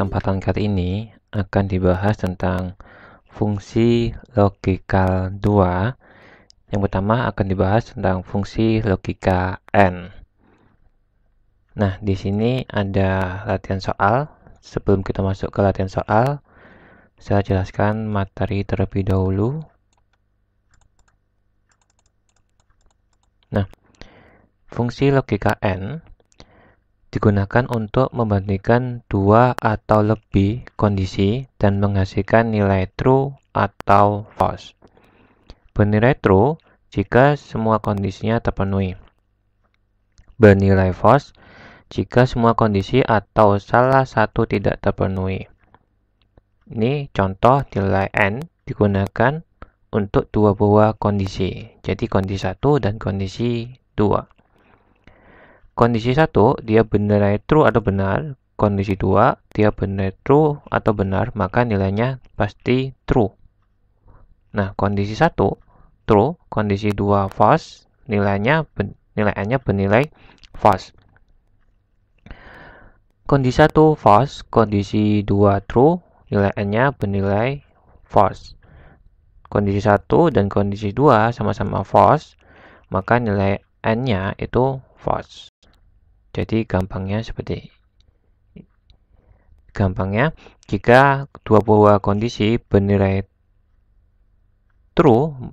kesempatan kali ini akan dibahas tentang fungsi logikal 2. Yang pertama akan dibahas tentang fungsi logika n. Nah, di sini ada latihan soal. Sebelum kita masuk ke latihan soal, saya jelaskan materi terlebih dahulu. Nah, fungsi logika n digunakan untuk membandingkan dua atau lebih kondisi dan menghasilkan nilai true atau false. Bernilai true jika semua kondisinya terpenuhi. Bernilai false jika semua kondisi atau salah satu tidak terpenuhi. Ini contoh nilai n digunakan untuk dua buah kondisi. Jadi kondisi satu dan kondisi dua Kondisi satu, dia bernilai true atau benar. Kondisi dua, dia benar true atau benar, maka nilainya pasti true. Nah, kondisi satu true, kondisi dua false, nilainya ben, nilainya bernilai false. Kondisi satu false, kondisi dua true, nilainya bernilai false. Kondisi satu dan kondisi dua sama-sama false, maka nilai n-nya itu false. Jadi gampangnya seperti gampangnya jika dua buah kondisi bernilai true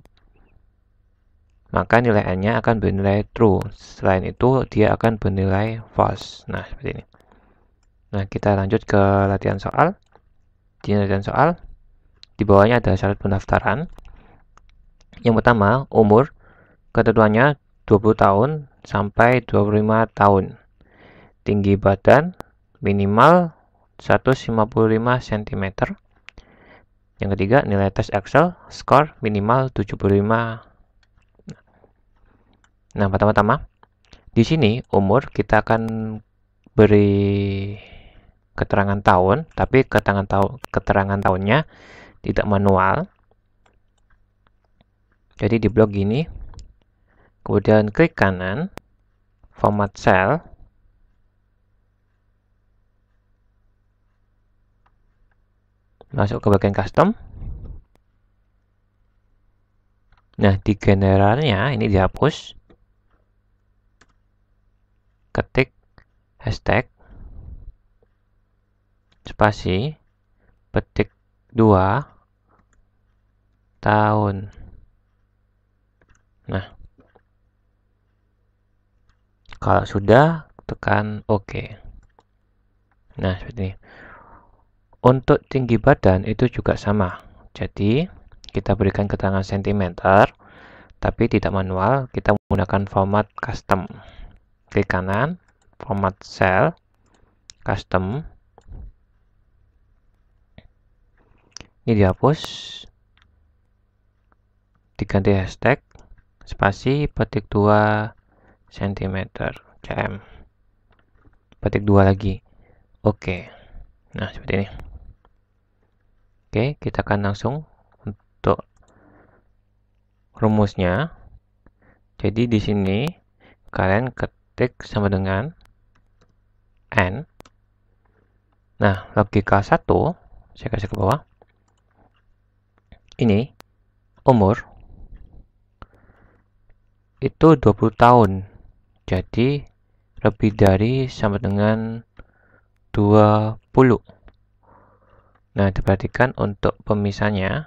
maka nilainya akan bernilai true selain itu dia akan bernilai false nah seperti ini nah kita lanjut ke latihan soal di latihan soal di bawahnya ada syarat pendaftaran yang pertama umur ketentuannya 20 tahun sampai 25 tahun tinggi badan minimal 155 cm. Yang ketiga, nilai tes Excel, skor minimal 75. Nah, pertama-tama, di sini umur kita akan beri keterangan tahun, tapi keterangan, tahun keterangan tahunnya tidak manual. Jadi di blog ini, kemudian klik kanan, format cell, masuk ke bagian custom nah di generalnya ini dihapus ketik hashtag spasi petik 2 tahun nah kalau sudah tekan OK nah seperti ini untuk tinggi badan itu juga sama. Jadi, kita berikan keterangan sentimeter, tapi tidak manual, kita menggunakan format custom. Klik kanan, format cell, custom. Ini dihapus. Diganti hashtag, spasi petik 2 cm cm. Petik 2 lagi. Oke. Nah, seperti ini. Oke, kita akan langsung untuk rumusnya. Jadi di sini kalian ketik sama dengan n. Nah, logika 1 saya kasih ke bawah. Ini umur itu 20 tahun. Jadi lebih dari sama dengan 20. Nah, diperhatikan untuk pemisahnya,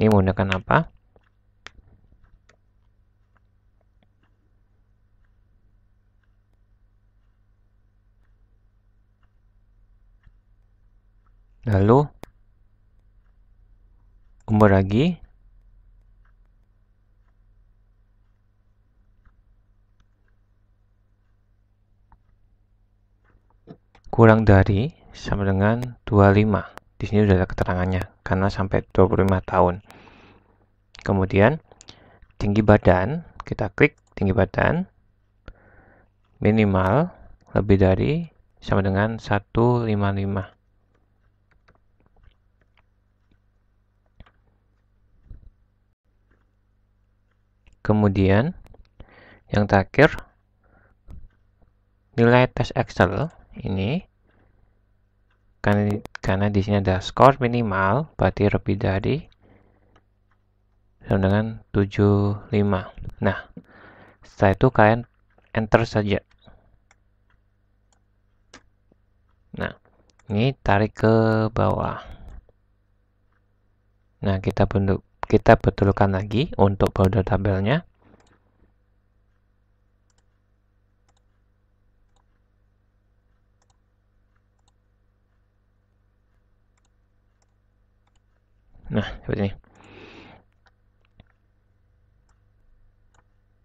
ini menggunakan apa? Lalu, umur lagi. Kurang dari sama dengan 25. Di sini sudah ada keterangannya karena sampai 25 tahun. Kemudian tinggi badan, kita klik tinggi badan minimal lebih dari sama dengan 155. Kemudian yang terakhir nilai tes Excel ini karena karena di sini ada skor minimal berarti lebih dari sama dengan 75 nah setelah itu kalian enter saja nah ini tarik ke bawah nah kita bentuk kita betulkan lagi untuk border tabelnya Nah, seperti ini.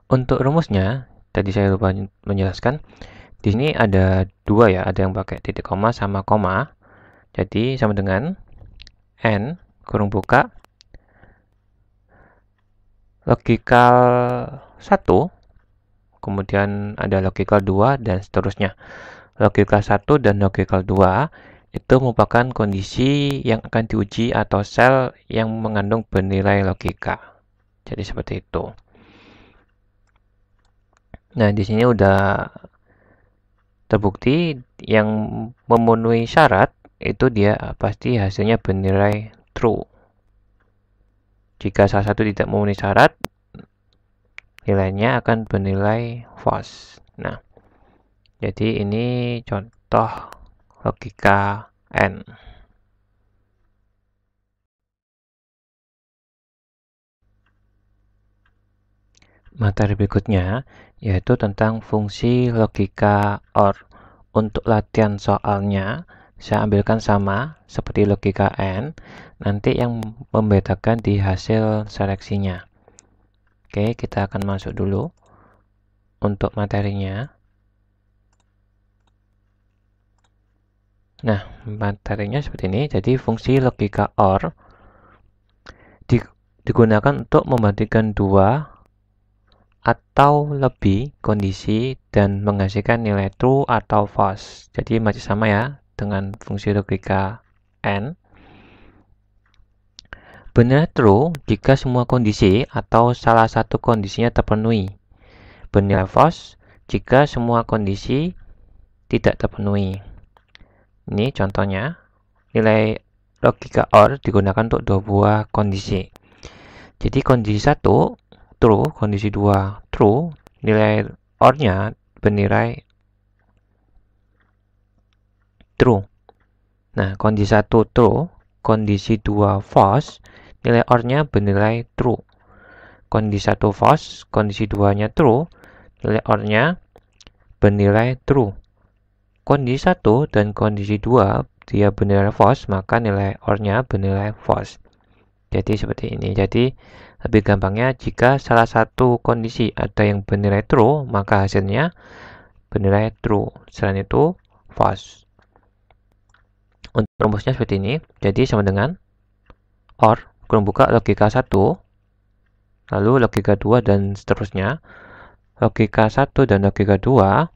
Untuk rumusnya, tadi saya lupa menjelaskan, di sini ada dua ya, ada yang pakai titik koma sama koma. Jadi sama dengan n kurung buka logikal 1, kemudian ada logikal 2 dan seterusnya. Logikal 1 dan logikal 2 itu merupakan kondisi yang akan diuji atau sel yang mengandung bernilai logika. Jadi seperti itu. Nah, di sini udah terbukti yang memenuhi syarat itu dia pasti hasilnya bernilai true. Jika salah satu tidak memenuhi syarat, nilainya akan bernilai false. Nah, jadi ini contoh logika n. Materi berikutnya yaitu tentang fungsi logika OR. Untuk latihan soalnya, saya ambilkan sama seperti logika N, nanti yang membedakan di hasil seleksinya. Oke, kita akan masuk dulu untuk materinya. Nah, materinya seperti ini. Jadi fungsi logika OR digunakan untuk membandingkan dua atau lebih kondisi dan menghasilkan nilai true atau false. Jadi masih sama ya dengan fungsi logika n. Benar true jika semua kondisi atau salah satu kondisinya terpenuhi. Benar false jika semua kondisi tidak terpenuhi. Ini contohnya, nilai logika OR digunakan untuk dua buah kondisi. Jadi kondisi satu true, kondisi dua true, nilai OR-nya bernilai true. Nah, kondisi satu true, kondisi dua false, nilai OR-nya bernilai true. Kondisi satu false, kondisi nya true, nilai OR-nya bernilai true kondisi 1 dan kondisi 2 dia bernilai false maka nilai OR-nya bernilai false jadi seperti ini jadi lebih gampangnya jika salah satu kondisi ada yang bernilai true maka hasilnya bernilai true selain itu false untuk rumusnya seperti ini jadi sama dengan OR kurung buka logika 1 lalu logika 2 dan seterusnya logika 1 dan logika 2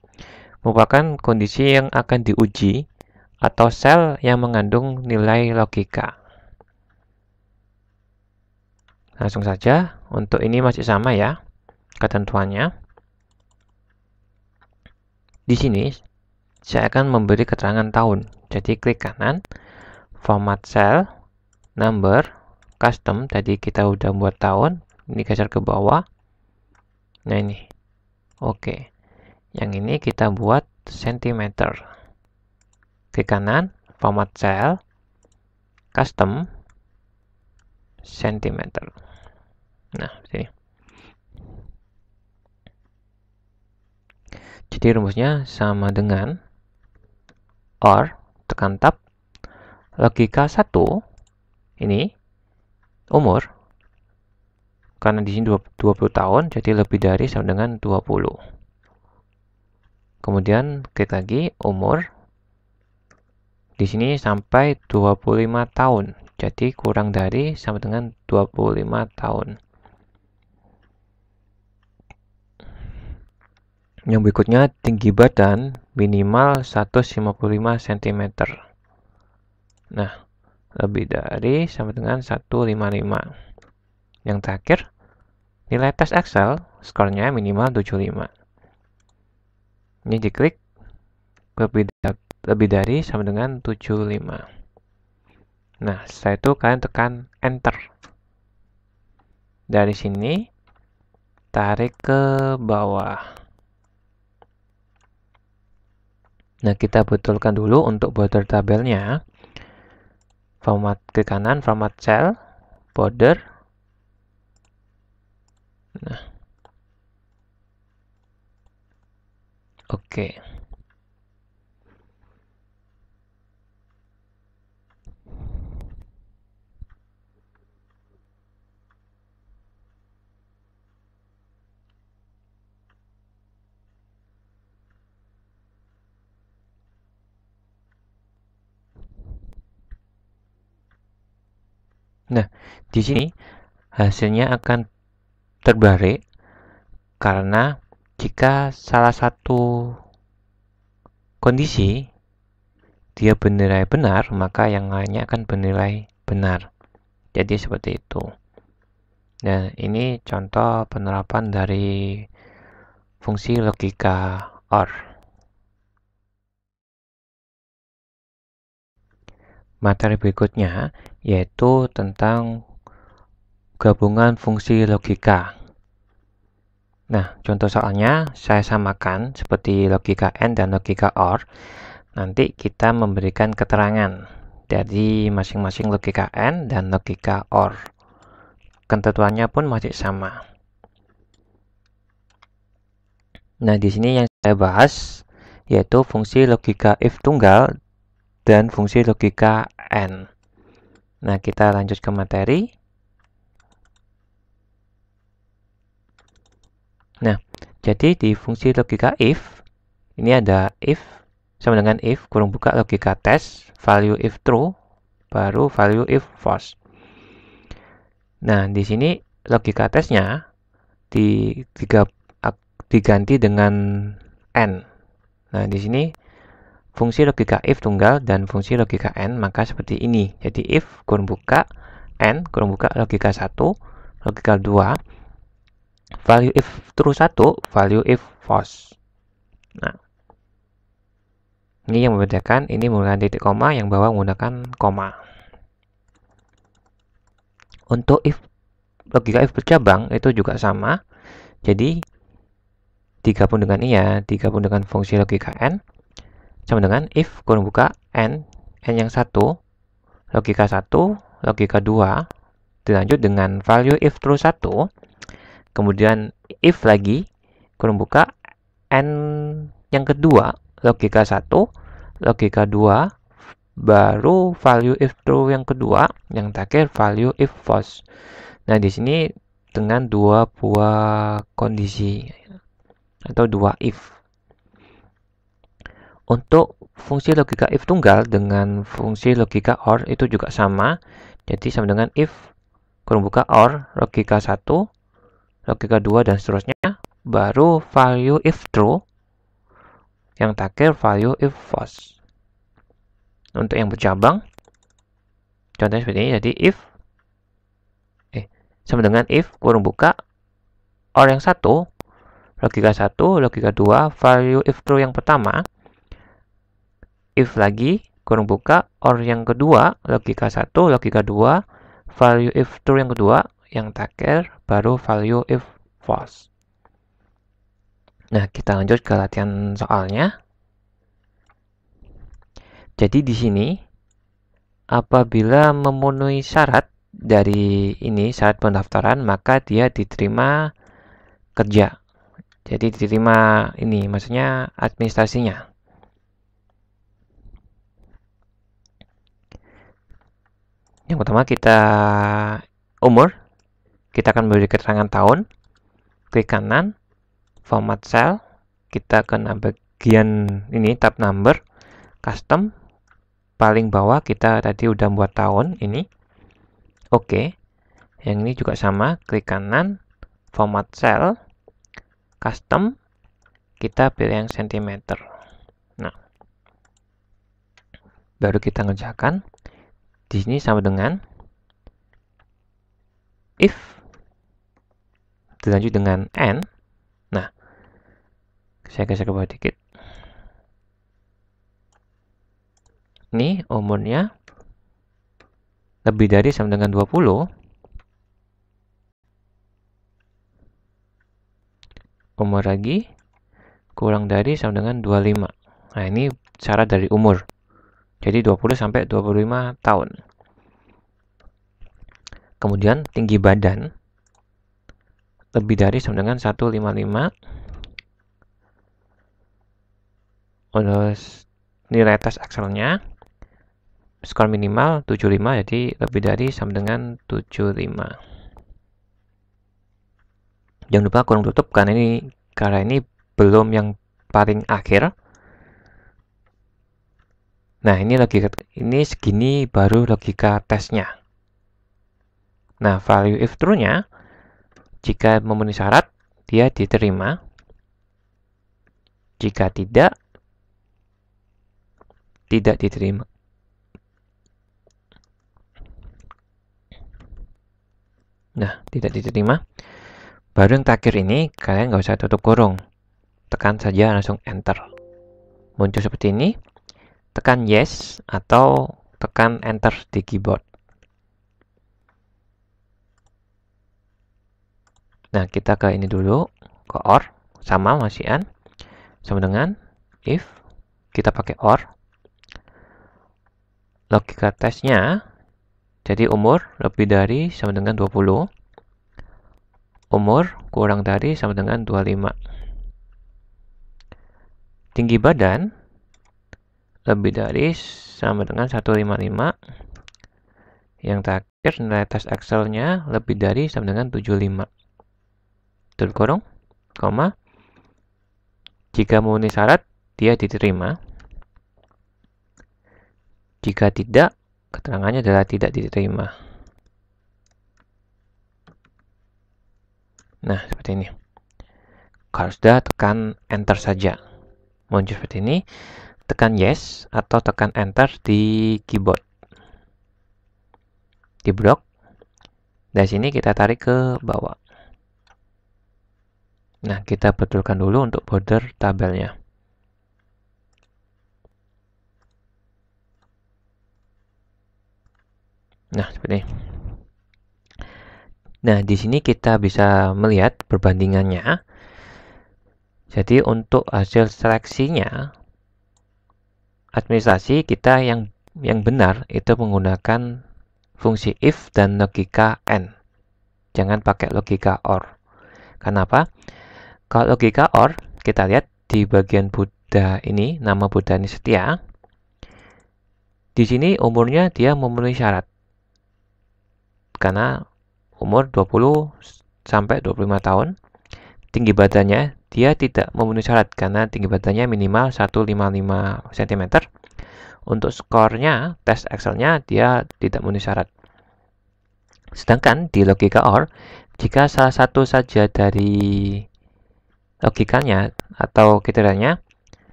merupakan kondisi yang akan diuji atau sel yang mengandung nilai logika. Langsung saja, untuk ini masih sama ya ketentuannya. Di sini, saya akan memberi keterangan tahun. Jadi klik kanan, format cell, number, custom, tadi kita udah buat tahun, ini geser ke bawah. Nah ini, oke. Yang ini kita buat cm. Klik kanan, format cell, custom, cm. Nah, sini. Jadi rumusnya sama dengan or tekan tab logika 1 ini umur karena di sini 20 tahun jadi lebih dari sama dengan 20. Kemudian klik lagi umur. Di sini sampai 25 tahun. Jadi kurang dari sama dengan 25 tahun. Yang berikutnya tinggi badan minimal 155 cm. Nah, lebih dari sama dengan 155. Yang terakhir, nilai tes Excel skornya minimal 75 ini diklik lebih, lebih dari sama dengan 75 nah setelah itu kalian tekan enter dari sini tarik ke bawah nah kita betulkan dulu untuk border tabelnya format ke kanan format cell border nah Oke. Nah, di sini hasilnya akan terbalik karena jika salah satu kondisi dia bernilai benar, maka yang lainnya akan bernilai benar. Jadi seperti itu. Nah, ini contoh penerapan dari fungsi logika OR. Materi berikutnya yaitu tentang gabungan fungsi logika. Nah, contoh soalnya saya samakan seperti logika AND dan logika OR. Nanti kita memberikan keterangan dari masing-masing logika AND dan logika OR. Ketentuannya pun masih sama. Nah, di sini yang saya bahas yaitu fungsi logika if tunggal dan fungsi logika AND. Nah, kita lanjut ke materi. Nah, jadi di fungsi logika if, ini ada if sama dengan if, kurung buka logika test value if true, baru value if false. Nah, di sini logika tesnya diganti dengan n. Nah, di sini fungsi logika if tunggal dan fungsi logika n maka seperti ini. Jadi if kurung buka n kurung buka logika 1, logika 2 value if true 1, value if false. Nah, ini yang membedakan, ini menggunakan titik koma, yang bawah menggunakan koma. Untuk if logika if bercabang itu juga sama. Jadi digabung dengan iya, digabung dengan fungsi logika n sama dengan if kurung buka n n yang satu logika satu, logika dua, dilanjut dengan value if true 1 kemudian if lagi kurung buka and yang kedua logika satu logika dua baru value if true yang kedua yang terakhir value if false nah di sini dengan dua buah kondisi atau dua if untuk fungsi logika if tunggal dengan fungsi logika or itu juga sama jadi sama dengan if kurung buka or logika satu logika 2 dan seterusnya baru value if true yang terakhir value if false untuk yang bercabang contohnya seperti ini jadi if eh sama dengan if kurung buka or yang satu logika 1 logika 2 value if true yang pertama if lagi kurung buka or yang kedua logika 1 logika 2 value if true yang kedua yang terakhir baru value if false. Nah, kita lanjut ke latihan soalnya. Jadi di sini apabila memenuhi syarat dari ini syarat pendaftaran maka dia diterima kerja. Jadi diterima ini maksudnya administrasinya. Yang pertama kita umur kita akan memberi keterangan tahun. Klik kanan, format cell, kita ke bagian ini tab number, custom, paling bawah kita tadi udah buat tahun ini. Oke. Okay. Yang ini juga sama, klik kanan, format cell, custom, kita pilih yang sentimeter. Nah, baru kita ngerjakan. Di sini sama dengan if dilanjut dengan n. Nah, saya geser ke bawah dikit. Ini umurnya lebih dari sama dengan 20. Umur lagi kurang dari sama dengan 25. Nah, ini cara dari umur. Jadi 20 sampai 25 tahun. Kemudian tinggi badan lebih dari sama dengan 155 untuk nilai tes Excelnya skor minimal 75 jadi lebih dari sama dengan 75 jangan lupa kurung tutup karena ini karena ini belum yang paling akhir nah ini lagi ini segini baru logika tesnya nah value if true nya jika memenuhi syarat, dia diterima. Jika tidak, tidak diterima. Nah, tidak diterima. Baru yang terakhir ini, kalian nggak usah tutup kurung. Tekan saja langsung enter. Muncul seperti ini. Tekan yes atau tekan enter di keyboard. Nah, kita ke ini dulu, ke or, sama masih an, sama dengan if, kita pakai or. Logika tesnya, jadi umur lebih dari sama dengan 20, umur kurang dari sama dengan 25. Tinggi badan lebih dari sama dengan 155. Yang terakhir nilai tes excel lebih dari sama dengan 75. Dul kurung, koma. Jika memenuhi syarat, dia diterima. Jika tidak, keterangannya adalah tidak diterima. Nah, seperti ini. Kalau sudah, tekan Enter saja. Muncul seperti ini. Tekan Yes atau tekan Enter di keyboard. Di blok. Dari sini kita tarik ke bawah. Nah, kita betulkan dulu untuk border tabelnya. Nah, seperti ini. Nah, di sini kita bisa melihat perbandingannya. Jadi, untuk hasil seleksinya, administrasi kita yang yang benar itu menggunakan fungsi if dan logika n. Jangan pakai logika or. Kenapa? Kalau logika OR, kita lihat di bagian Buddha ini, nama Buddha ini setia. Di sini umurnya dia memenuhi syarat. Karena umur 20 sampai 25 tahun. Tinggi badannya dia tidak memenuhi syarat karena tinggi badannya minimal 155 cm. Untuk skornya, tes Excelnya dia tidak memenuhi syarat. Sedangkan di logika OR, jika salah satu saja dari logikanya atau kriterianya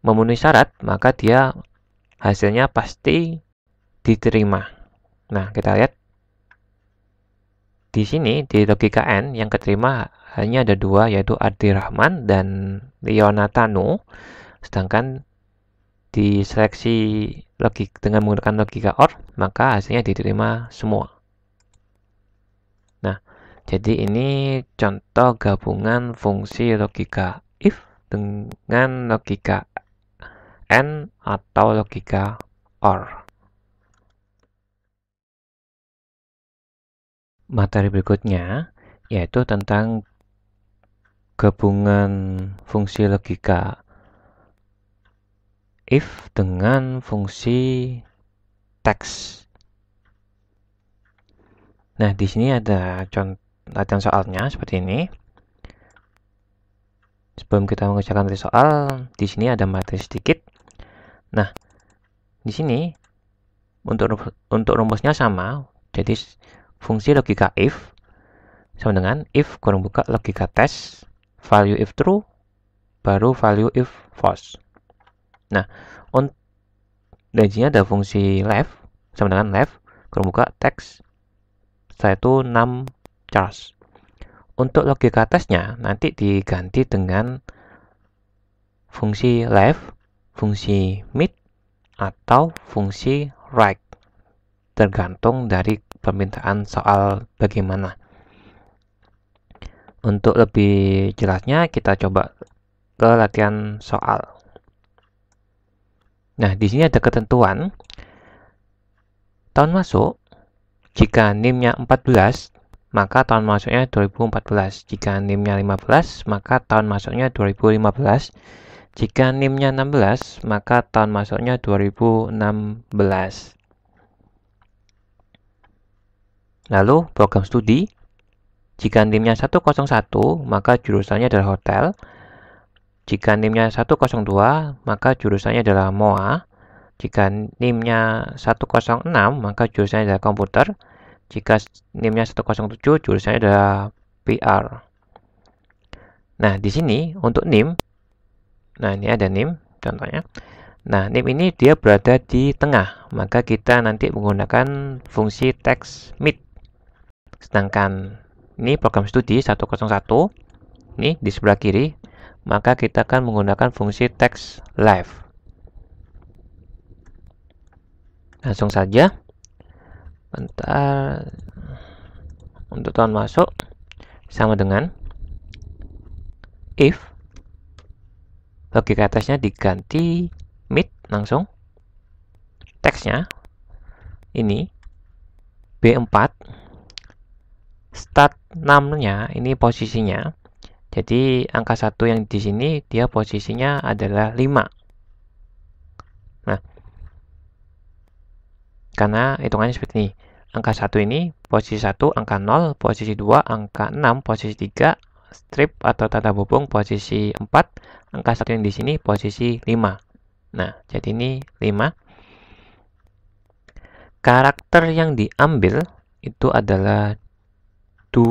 memenuhi syarat, maka dia hasilnya pasti diterima. Nah, kita lihat di sini di logika N yang keterima hanya ada dua yaitu Ardi Rahman dan Leonatanu. sedangkan di seleksi logik dengan menggunakan logika OR maka hasilnya diterima semua jadi ini contoh gabungan fungsi logika if dengan logika and atau logika or. Materi berikutnya yaitu tentang gabungan fungsi logika if dengan fungsi teks. Nah, di sini ada contoh latihan soalnya seperti ini. Sebelum kita mengerjakan dari soal, di sini ada materi sedikit. Nah, di sini untuk untuk rumusnya sama, jadi fungsi logika if sama dengan if kurung buka logika test value if true baru value if false. Nah, dan sini ada fungsi left sama dengan left kurung buka text setelah itu 6 Charles. Untuk logika atasnya nanti diganti dengan fungsi left, fungsi mid, atau fungsi right tergantung dari permintaan soal bagaimana. Untuk lebih jelasnya kita coba ke latihan soal. Nah, di sini ada ketentuan tahun masuk jika nimnya nya 14 maka tahun masuknya 2014. Jika NIM-nya 15, maka tahun masuknya 2015. Jika NIM-nya 16, maka tahun masuknya 2016. Lalu, program studi. Jika NIM-nya 101, maka jurusannya adalah hotel. Jika NIM-nya 102, maka jurusannya adalah MOA. Jika NIM-nya 106, maka jurusannya adalah komputer. Jika NIM-nya 107, jurusannya adalah PR. Nah, di sini untuk NIM, nah ini ada NIM contohnya. Nah, NIM ini dia berada di tengah, maka kita nanti menggunakan fungsi text mid. Sedangkan ini program studi 101, ini di sebelah kiri, maka kita akan menggunakan fungsi text live. Langsung saja bentar untuk tahun masuk sama dengan if bagi ke atasnya diganti mid langsung teksnya ini B4 start 6-nya ini posisinya jadi angka satu yang di sini dia posisinya adalah 5 nah karena hitungannya seperti ini angka 1 ini posisi 1 angka 0, posisi 2 angka 6, posisi 3 strip atau tata bubung posisi 4, angka 1 yang di sini posisi 5. Nah, jadi ini 5. Karakter yang diambil itu adalah 2.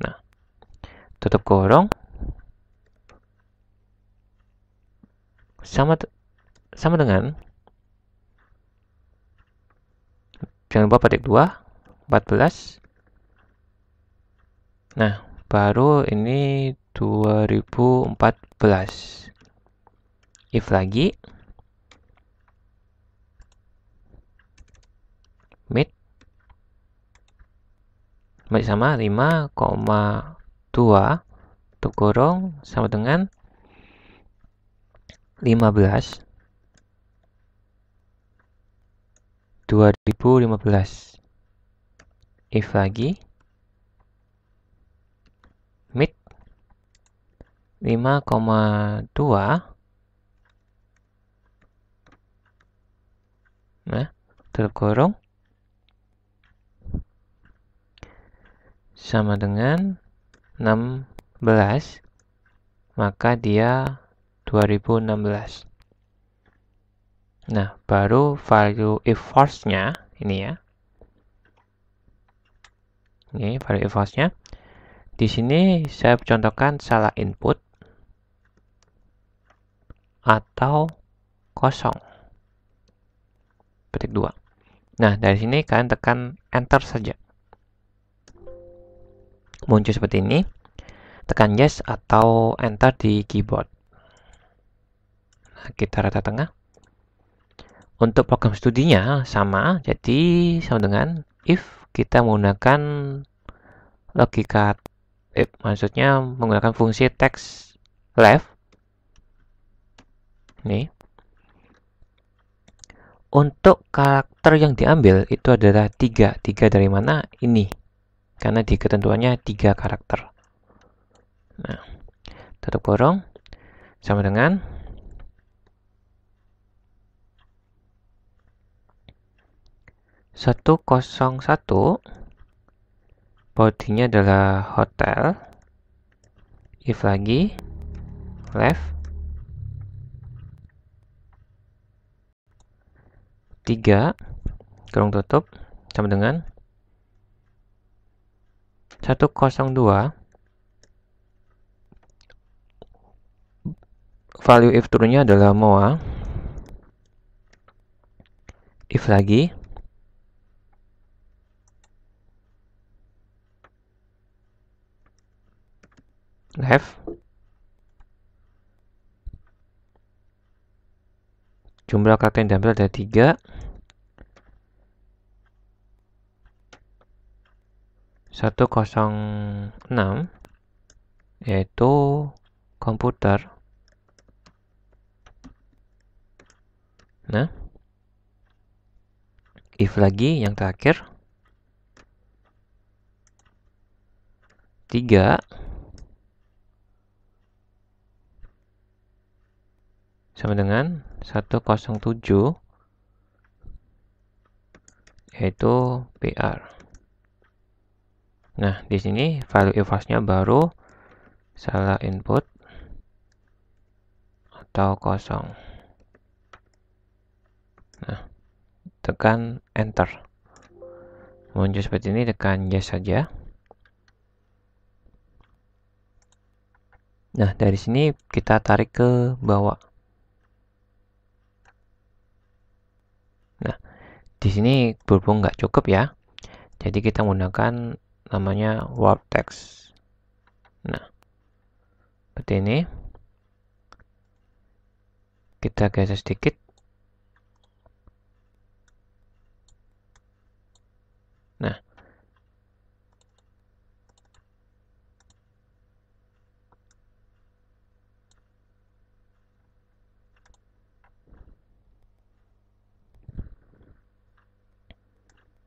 Nah, tutup kurung. sama sama dengan Jangan lupa petik 2, 14. Nah, baru ini 2014. If lagi. Mid. Masih sama 5,2 untuk kurung sama dengan 15 2015 if lagi mid 5,2 nah sama dengan 16 maka dia 2016 Nah, baru value if false-nya ini ya. Ini value if false-nya. Di sini saya contohkan salah input atau kosong. Petik 2. Nah, dari sini kalian tekan enter saja. Muncul seperti ini. Tekan yes atau enter di keyboard. Nah, kita rata tengah. Untuk program studinya sama, jadi sama dengan if kita menggunakan logika if, maksudnya menggunakan fungsi text left. Ini. Untuk karakter yang diambil itu adalah tiga. Tiga dari mana? Ini. Karena di ketentuannya tiga karakter. Nah, tutup borong sama dengan 101 bodinya adalah hotel if lagi left 3 kurung tutup sama dengan 102 value if turunnya adalah MOA if lagi left jumlah kartu yang diambil ada tiga satu kosong enam yaitu komputer nah if lagi yang terakhir tiga sama dengan 107 yaitu PR. Nah, di sini value evasnya baru salah input atau kosong. Nah, tekan enter. Muncul seperti ini, tekan yes saja. Nah, dari sini kita tarik ke bawah. di sini berhubung nggak cukup ya jadi kita menggunakan namanya warp text nah seperti ini kita geser sedikit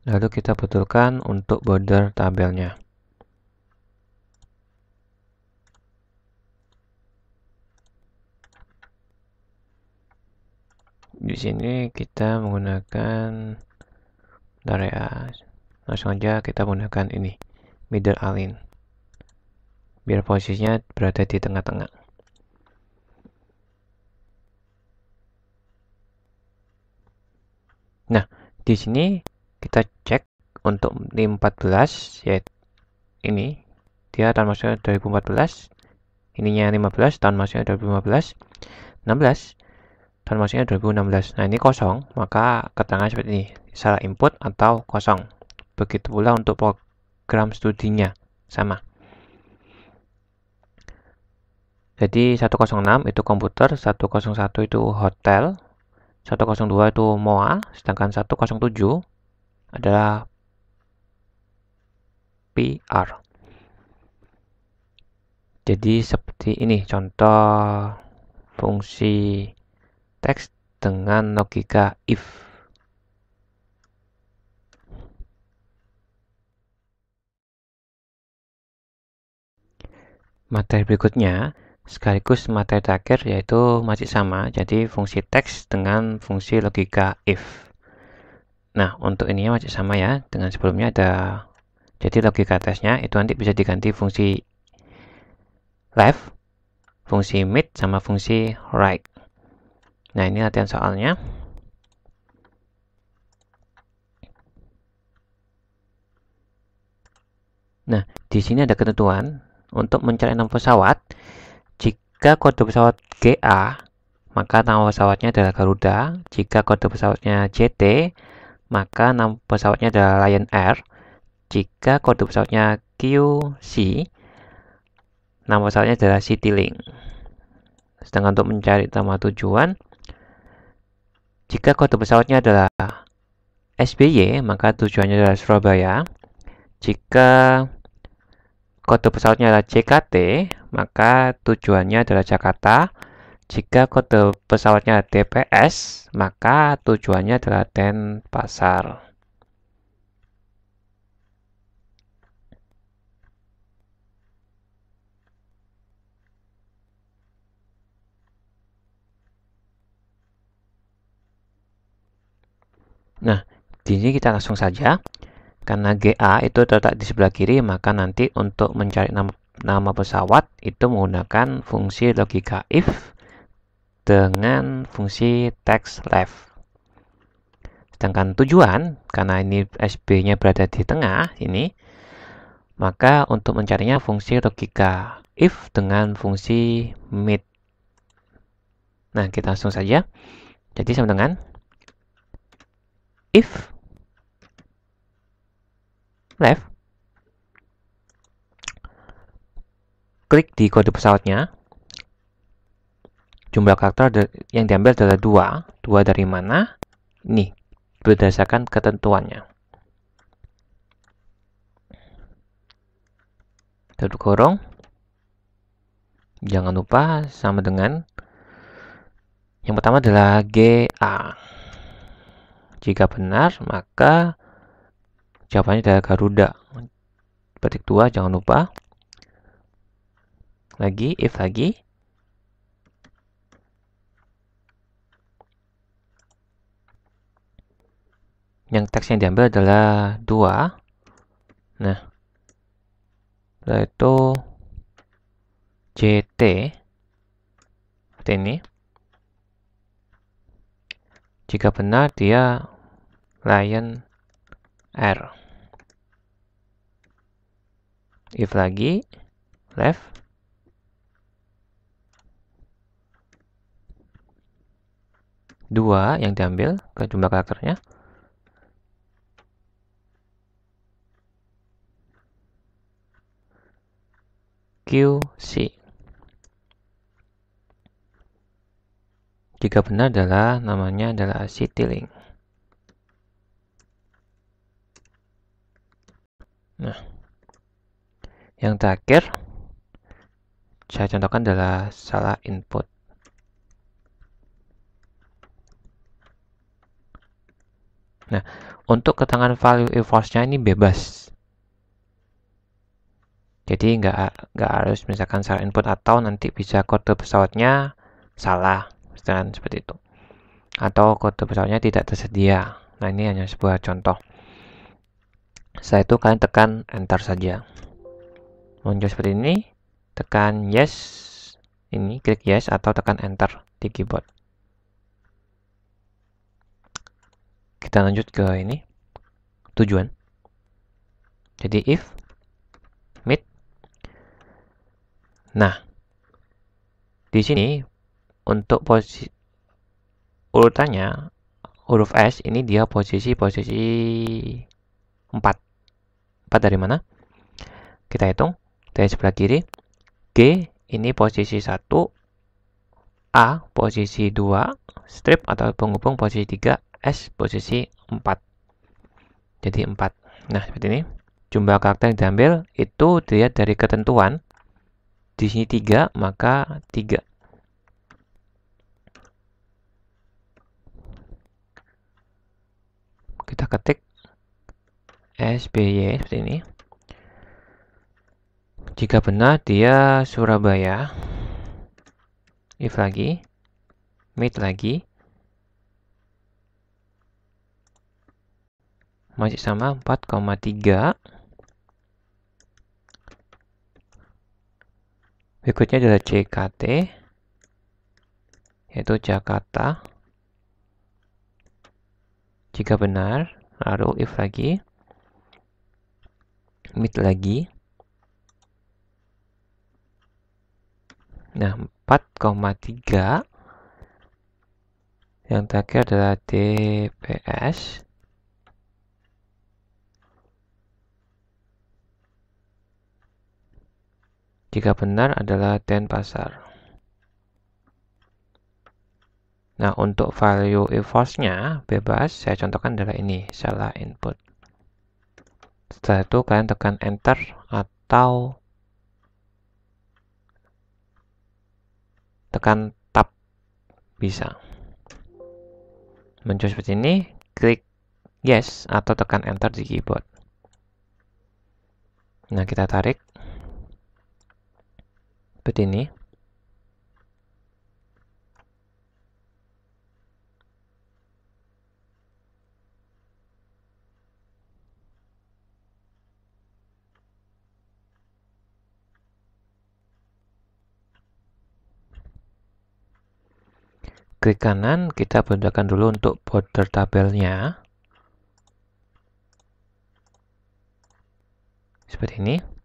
Lalu kita betulkan untuk border tabelnya. Di sini kita menggunakan area Langsung aja kita menggunakan ini, middle align. Biar posisinya berada di tengah-tengah. Nah, di sini kita cek untuk NIM 14 ya ini dia tahun masuknya 2014 ininya 15 tahun masuknya 2015 16 tahun masuknya 2016 nah ini kosong maka keterangan seperti ini salah input atau kosong begitu pula untuk program studinya sama jadi 106 itu komputer 101 itu hotel 102 itu MOA sedangkan 107 adalah PR. Jadi seperti ini contoh fungsi teks dengan logika if. materi berikutnya sekaligus materi terakhir yaitu masih sama jadi fungsi teks dengan fungsi logika if Nah, untuk ini masih sama ya dengan sebelumnya ada jadi logika tesnya itu nanti bisa diganti fungsi left, fungsi mid sama fungsi right. Nah, ini latihan soalnya. Nah, di sini ada ketentuan untuk mencari nama pesawat. Jika kode pesawat GA, maka nama pesawatnya adalah Garuda. Jika kode pesawatnya JT, maka nama pesawatnya adalah Lion Air. Jika kode pesawatnya QC, nama pesawatnya adalah CityLink. Sedangkan untuk mencari nama tujuan, jika kode pesawatnya adalah SBY, maka tujuannya adalah Surabaya. Jika kode pesawatnya adalah JKT, maka tujuannya adalah Jakarta. Jika kode pesawatnya DPS, maka tujuannya adalah Denpasar. Nah, di sini kita langsung saja. Karena GA itu terletak di sebelah kiri, maka nanti untuk mencari nama, nama pesawat itu menggunakan fungsi logika if dengan fungsi text left. Sedangkan tujuan, karena ini SB-nya berada di tengah, ini, maka untuk mencarinya fungsi logika if dengan fungsi mid. Nah, kita langsung saja. Jadi sama dengan if left klik di kode pesawatnya jumlah karakter yang diambil adalah dua. Dua dari mana? Nih, berdasarkan ketentuannya. Tutup kurung. Jangan lupa sama dengan yang pertama adalah GA. Jika benar, maka jawabannya adalah Garuda. Petik dua, jangan lupa. Lagi, if lagi. yang teksnya diambil adalah dua, nah setelah itu JT seperti ini jika benar dia lion R if lagi left dua yang diambil ke jumlah karakternya QC. Jika benar adalah namanya adalah acetylene. Nah, yang terakhir saya contohkan adalah salah input. Nah, untuk ketangan value e force-nya ini bebas jadi nggak nggak harus misalkan salah input atau nanti bisa kode pesawatnya salah misalkan seperti itu atau kode pesawatnya tidak tersedia nah ini hanya sebuah contoh setelah itu kalian tekan enter saja muncul seperti ini tekan yes ini klik yes atau tekan enter di keyboard kita lanjut ke ini tujuan jadi if Nah, di sini untuk posisi urutannya huruf S ini dia posisi posisi 4. 4 dari mana? Kita hitung dari sebelah kiri. G ini posisi 1, A posisi 2, strip atau penghubung posisi 3, S posisi 4. Jadi 4. Nah, seperti ini. Jumlah karakter yang diambil itu dilihat dari ketentuan di sini 3, maka 3. Kita ketik SBY seperti ini. Jika benar, dia Surabaya. If lagi, Meet lagi. Masih sama 4,3. Berikutnya adalah JKT, yaitu Jakarta. Jika benar, lalu if lagi, mid lagi. Nah, 4,3 yang terakhir adalah DPS Jika benar adalah Denpasar. Nah, untuk value eforce-nya bebas, saya contohkan adalah ini, salah input. Setelah itu kalian tekan enter atau tekan tab bisa. Muncul seperti ini, klik yes atau tekan enter di keyboard. Nah, kita tarik seperti ini. Klik kanan, kita pindahkan dulu untuk border tabelnya. Seperti ini.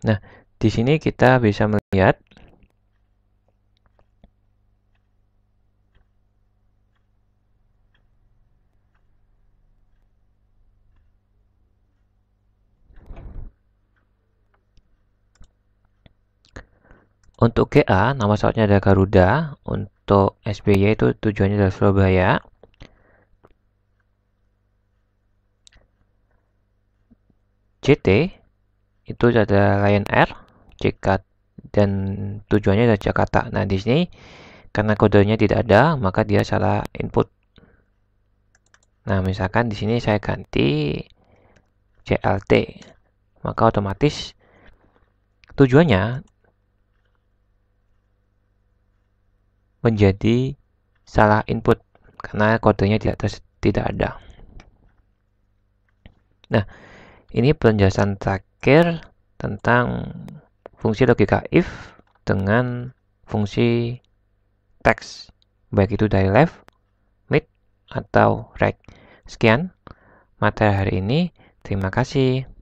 Nah, di sini kita bisa melihat Untuk GA, nama pesawatnya ada Garuda. Untuk SBY itu tujuannya adalah Surabaya. JT itu ada Lion Air Jakarta dan tujuannya adalah Jakarta. Nah di sini karena kodenya tidak ada maka dia salah input. Nah misalkan di sini saya ganti JLT maka otomatis tujuannya menjadi salah input karena kodenya tidak tidak ada. Nah, ini penjelasan terakhir berpikir tentang fungsi logika if dengan fungsi text baik itu dari left, mid, atau right. Sekian materi hari ini. Terima kasih.